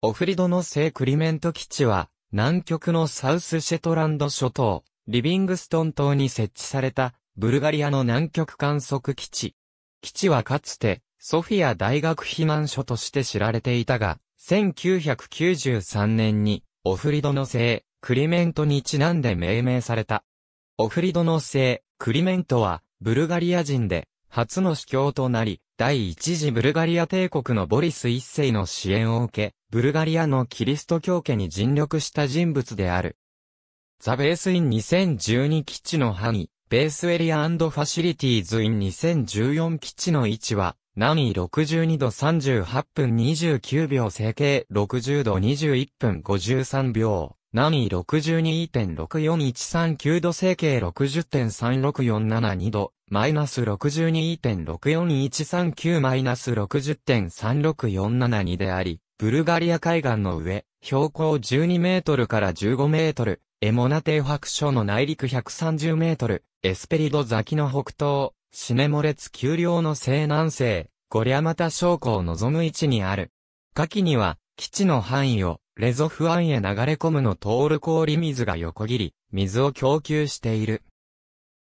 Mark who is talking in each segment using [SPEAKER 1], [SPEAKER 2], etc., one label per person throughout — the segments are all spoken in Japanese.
[SPEAKER 1] オフリドの聖クリメント基地は、南極のサウスシェトランド諸島、リビングストン島に設置された、ブルガリアの南極観測基地。基地はかつて、ソフィア大学避難所として知られていたが、1993年に、オフリドの聖、クリメントにちなんで命名された。オフリドの聖、クリメントは、ブルガリア人で、初の司教となり、第一次ブルガリア帝国のボリス一世の支援を受け、ブルガリアのキリスト教家に尽力した人物である。ザ・ベース・イン2012基地の範囲、ベースエリアファシリティーズ・イン2014基地の位置は、南緯62度38分29秒整形60度21分53秒。南緯62.64139度整形60.36472度、マイナス62.64139マイナス60.36472であり、ブルガリア海岸の上、標高12メートルから15メートル、エモナテー白書の内陸130メートル、エスペリドザキの北東、シネモレツ丘陵の西南西、ゴリアマタ商工を望む位置にある。下記には、基地の範囲を、レゾフ湾へ流れ込むの通る氷水が横切り、水を供給している。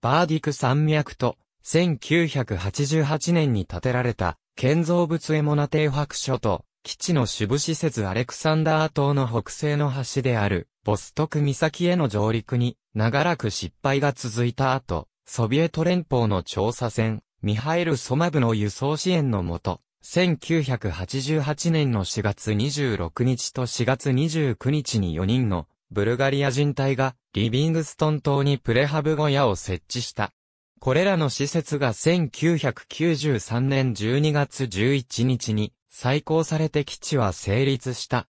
[SPEAKER 1] バーディク山脈と、1988年に建てられた、建造物エモナテー白書と、基地の主部施設アレクサンダー島の北西の端である、ボストク岬への上陸に、長らく失敗が続いた後、ソビエト連邦の調査船、ミハエル・ソマブの輸送支援のもと、1988年の4月26日と4月29日に4人のブルガリア人隊がリビングストン島にプレハブ小屋を設置した。これらの施設が1993年12月11日に再興されて基地は成立した。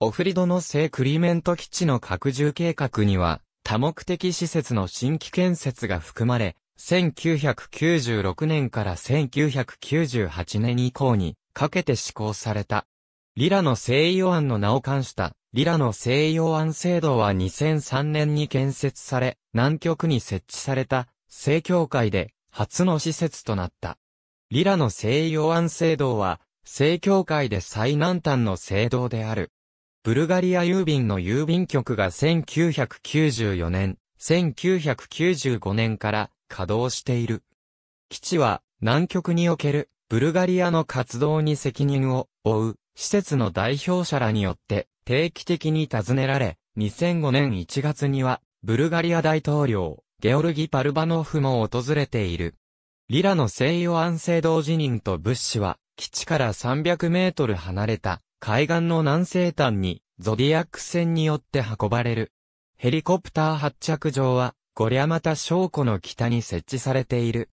[SPEAKER 1] オフリドの聖クリメント基地の拡充計画には、多目的施設の新規建設が含まれ、1996年から1998年以降にかけて施行された。リラの西洋案の名を冠した、リラの西洋案制度は2003年に建設され、南極に設置された、正教会で初の施設となった。リラの西洋案制度は、正教会で最南端の聖堂である。ブルガリア郵便の郵便局が1994年、1995年から稼働している。基地は南極におけるブルガリアの活動に責任を負う施設の代表者らによって定期的に尋ねられ、2005年1月にはブルガリア大統領、ゲオルギ・パルバノフも訪れている。リラの西洋安政堂辞任と物資は基地から300メートル離れた海岸の南西端にゾディアック船によって運ばれる。ヘリコプター発着場はゴリャマタ将湖の北に設置されている。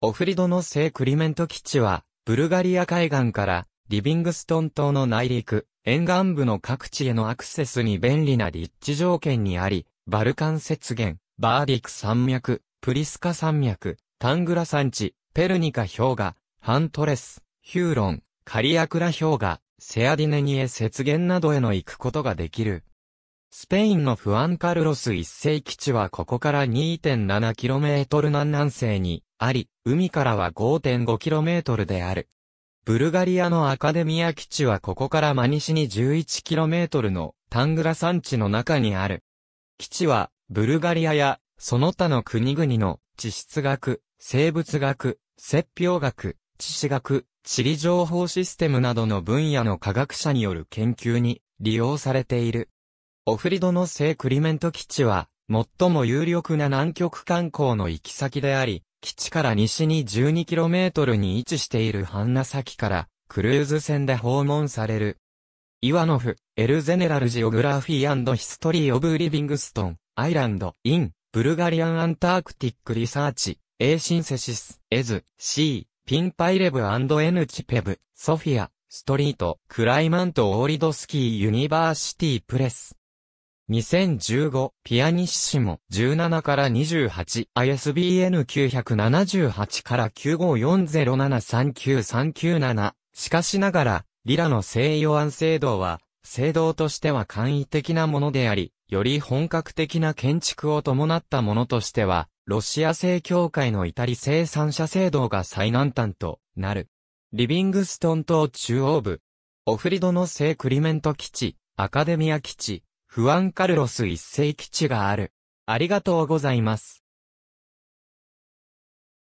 [SPEAKER 1] オフリドの聖クリメント基地はブルガリア海岸からリビングストン島の内陸、沿岸部の各地へのアクセスに便利な立地条件にあり、バルカン雪原、バーディク山脈、プリスカ山脈、タングラ山地、ペルニカ氷河、ハントレス、ヒューロン、カリアクラ氷河、セアディネニエ雪原などへの行くことができる。スペインのフアンカルロス一世基地はここから 2.7km 南南西にあり、海からは 5.5km である。ブルガリアのアカデミア基地はここから真西に 11km のタングラ山地の中にある。基地は、ブルガリアや、その他の国々の地質学、生物学、説氷学、地史学、地理情報システムなどの分野の科学者による研究に利用されている。オフリドの聖クリメント基地は、最も有力な南極観光の行き先であり、基地から西に 12km に位置している半ナ先からクルーズ船で訪問される。イワノフ、エルゼネラルジオグラフィーヒストリーオブリビングストン、アイランド、イン、ブルガリアンアンタークティックリサーチ、エーシンセシス、エズ、シー、ピンパイレブエヌチペブ、ソフィア、ストリート、クライマント・オーリドスキー・ユニバーシティ・プレス。2015、ピアニッシモ、17から28、ISBN 978から9 5 4 0 7 3 9 3 9 7しかしながら、リラの西洋安制度は、制度としては簡易的なものであり、より本格的な建築を伴ったものとしては、ロシア正教会の至り生産者制度が最南端となる。リビングストン島中央部、オフリドの聖クリメント基地、アカデミア基地、フアンカルロス一世基地がある。ありがとうございます。